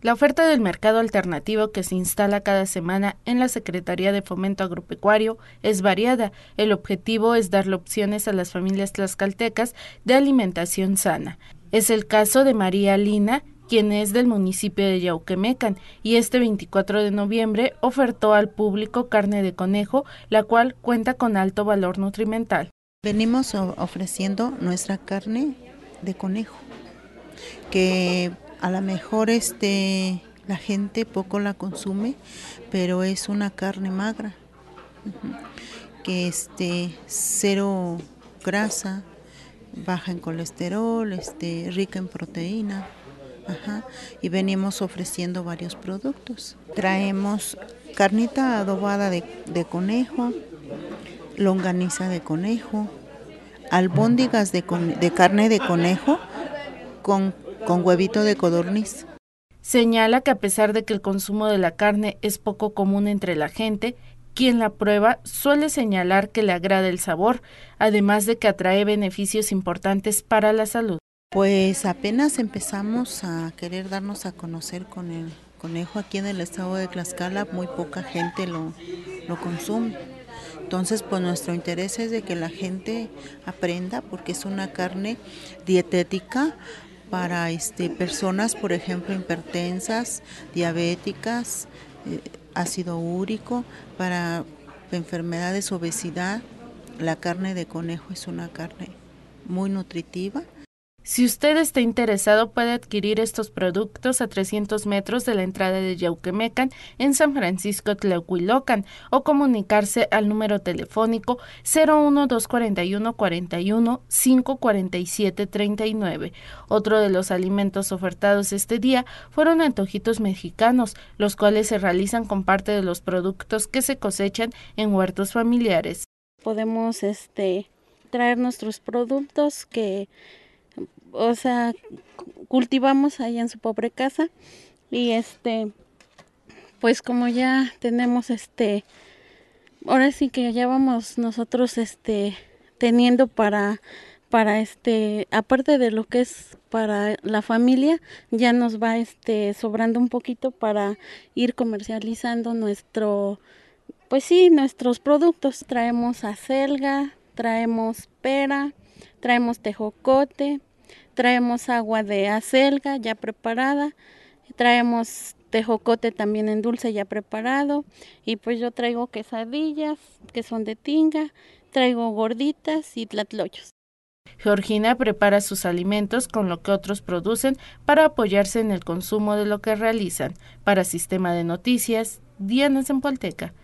La oferta del mercado alternativo que se instala cada semana en la Secretaría de Fomento Agropecuario es variada. El objetivo es darle opciones a las familias tlaxcaltecas de alimentación sana. Es el caso de María Lina, quien es del municipio de Yauquemecan, y este 24 de noviembre ofertó al público carne de conejo, la cual cuenta con alto valor nutrimental. Venimos ofreciendo nuestra carne de conejo, que a lo mejor este la gente poco la consume, pero es una carne magra, que este cero grasa, baja en colesterol, este, rica en proteína. Y venimos ofreciendo varios productos. Traemos carnita adobada de, de conejo, longaniza de conejo, albóndigas de, de carne de conejo con con huevito de codorniz. Señala que a pesar de que el consumo de la carne es poco común entre la gente, quien la prueba suele señalar que le agrada el sabor, además de que atrae beneficios importantes para la salud. Pues apenas empezamos a querer darnos a conocer con el conejo aquí en el estado de Tlaxcala, muy poca gente lo, lo consume. Entonces, pues nuestro interés es de que la gente aprenda porque es una carne dietética, para este, personas, por ejemplo, hipertensas, diabéticas, eh, ácido úrico, para enfermedades, obesidad. La carne de conejo es una carne muy nutritiva si usted está interesado, puede adquirir estos productos a 300 metros de la entrada de Yauquemecan en San Francisco Tleuquilocan, o comunicarse al número telefónico 01241 41 Otro de los alimentos ofertados este día fueron antojitos mexicanos, los cuales se realizan con parte de los productos que se cosechan en huertos familiares. Podemos este traer nuestros productos que o sea, cultivamos ahí en su pobre casa y este, pues como ya tenemos este, ahora sí que ya vamos nosotros este, teniendo para para este aparte de lo que es para la familia ya nos va este sobrando un poquito para ir comercializando nuestro pues sí nuestros productos traemos acelga traemos pera traemos tejocote traemos agua de acelga ya preparada, traemos tejocote también en dulce ya preparado y pues yo traigo quesadillas que son de tinga, traigo gorditas y tlatlochos. Georgina prepara sus alimentos con lo que otros producen para apoyarse en el consumo de lo que realizan. Para Sistema de Noticias, Diana Zempolteca.